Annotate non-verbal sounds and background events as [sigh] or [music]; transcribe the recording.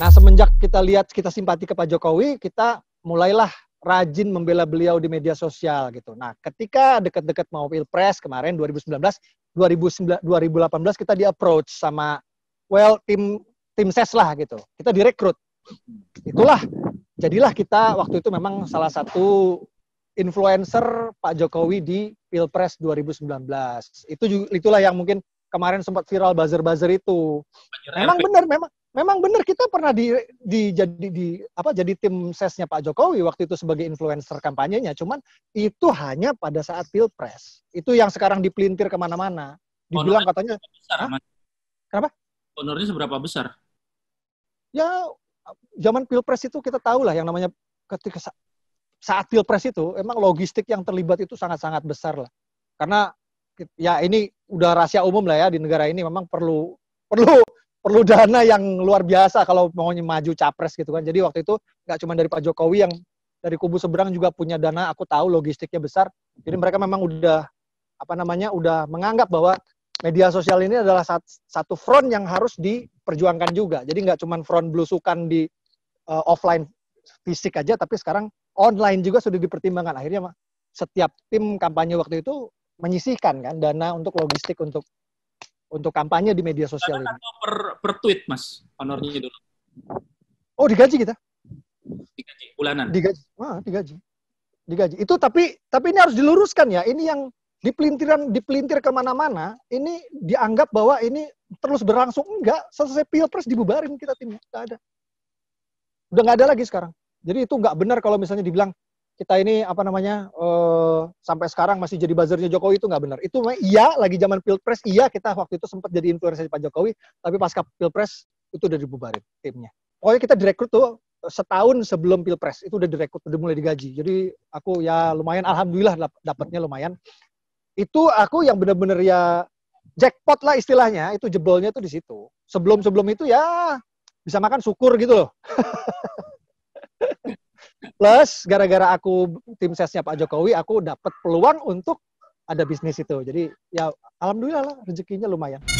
Nah, semenjak kita lihat kita simpati ke Pak Jokowi, kita mulailah rajin membela beliau di media sosial gitu. Nah, ketika dekat-dekat mau pilpres kemarin 2019, 2019 2018 kita di approach sama well tim tim ses lah gitu. Kita direkrut. Itulah jadilah kita waktu itu memang salah satu influencer Pak Jokowi di Pilpres 2019. Itu itulah yang mungkin kemarin sempat viral buzzer-buzzer itu. Memang benar memang memang benar kita pernah di, di jadi di apa jadi tim sesnya Pak Jokowi waktu itu sebagai influencer kampanyenya cuman itu hanya pada saat pilpres itu yang sekarang dipelintir kemana-mana dibilang Honor katanya besar, kenapa honornya seberapa besar ya zaman pilpres itu kita tahu lah yang namanya ketika sa saat pilpres itu emang logistik yang terlibat itu sangat-sangat besar lah karena ya ini udah rahasia umum lah ya di negara ini memang perlu perlu perlu dana yang luar biasa kalau mau maju capres gitu kan. Jadi waktu itu nggak cuma dari Pak Jokowi yang dari kubu seberang juga punya dana, aku tahu logistiknya besar. Jadi mereka memang udah apa namanya udah menganggap bahwa media sosial ini adalah satu front yang harus diperjuangkan juga. Jadi nggak cuma front belusukan di uh, offline fisik aja, tapi sekarang online juga sudah dipertimbangkan. Akhirnya setiap tim kampanye waktu itu menyisihkan kan dana untuk logistik untuk untuk kampanye di media sosial ini? Per, per tweet, Mas, honornya dulu. Gitu? Oh, digaji kita? Digaji, bulanan. Digaji, Wah, digaji. Digaji. Itu tapi tapi ini harus diluruskan ya. Ini yang dipelintiran dipelintir kemana-mana, ini dianggap bahwa ini terus berlangsung. Enggak, selesai pilpres dibubarin kita timnya. Enggak ada. Udah nggak ada lagi sekarang. Jadi itu nggak benar kalau misalnya dibilang kita ini apa namanya uh, sampai sekarang masih jadi buzzernya Jokowi itu nggak benar. Itu iya lagi zaman pilpres iya kita waktu itu sempat jadi influencer Pak Jokowi, tapi pasca pilpres itu udah dibubarin timnya. Pokoknya kita direkrut tuh setahun sebelum pilpres itu udah direkrut udah mulai digaji. Jadi aku ya lumayan alhamdulillah dapatnya lumayan. Itu aku yang benar-benar ya jackpot lah istilahnya itu jebolnya tuh di situ. Sebelum sebelum itu ya bisa makan syukur gitu loh. [laughs] Plus gara-gara aku tim sesnya Pak Jokowi, aku dapat peluang untuk ada bisnis itu. Jadi ya alhamdulillah lah rezekinya lumayan.